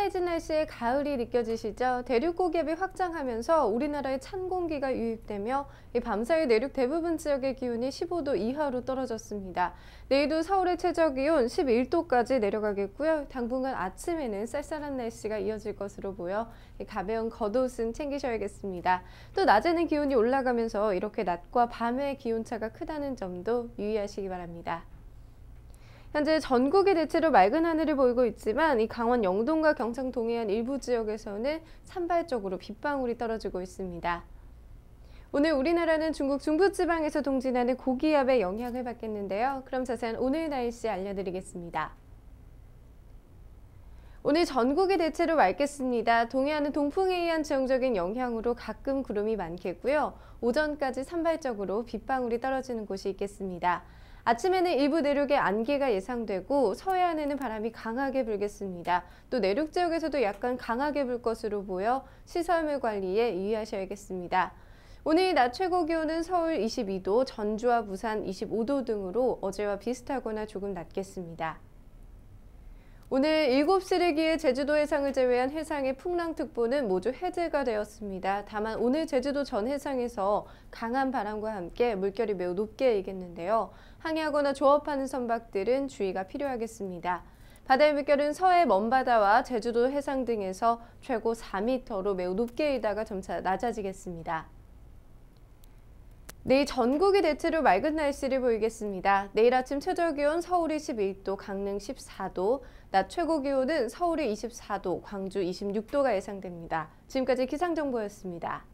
쌀쌀해지날 씨에 가을이 느껴지시죠? 대륙 고기압이 확장하면서 우리나라에 찬 공기가 유입되며 밤사이 내륙 대부분 지역의 기온이 15도 이하로 떨어졌습니다. 내일도 서울의 최저 기온 11도까지 내려가겠고요. 당분간 아침에는 쌀쌀한 날씨가 이어질 것으로 보여 가벼운 겉옷은 챙기셔야겠습니다. 또 낮에는 기온이 올라가면서 이렇게 낮과 밤의 기온차가 크다는 점도 유의하시기 바랍니다. 현재 전국이 대체로 맑은 하늘을 보이고 있지만 이 강원 영동과 경상 동해안 일부 지역에서는 산발적으로 빗방울이 떨어지고 있습니다. 오늘 우리나라는 중국 중부지방에서 동진하는 고기압의 영향을 받겠는데요. 그럼 자세한 오늘 날씨 알려드리겠습니다. 오늘 전국이 대체로 맑겠습니다. 동해안은 동풍에 의한 지형적인 영향으로 가끔 구름이 많겠고요. 오전까지 산발적으로 빗방울이 떨어지는 곳이 있겠습니다. 아침에는 일부 내륙에 안개가 예상되고 서해안에는 바람이 강하게 불겠습니다. 또 내륙 지역에서도 약간 강하게 불 것으로 보여 시설물 관리에 유의하셔야겠습니다. 오늘 낮 최고 기온은 서울 22도, 전주와 부산 25도 등으로 어제와 비슷하거나 조금 낮겠습니다. 오늘 7쓰레기의 제주도 해상을 제외한 해상의 풍랑특보는 모두 해제가 되었습니다. 다만 오늘 제주도 전 해상에서 강한 바람과 함께 물결이 매우 높게 일겠는데요. 항해하거나 조업하는 선박들은 주의가 필요하겠습니다. 바다의 물결은 서해 먼바다와 제주도 해상 등에서 최고 4m로 매우 높게 일다가 점차 낮아지겠습니다. 내일 전국이 대체로 맑은 날씨를 보이겠습니다. 내일 아침 최저 기온 서울이 11도, 강릉 14도, 낮 최고 기온은 서울이 24도, 광주 26도가 예상됩니다. 지금까지 기상정보였습니다.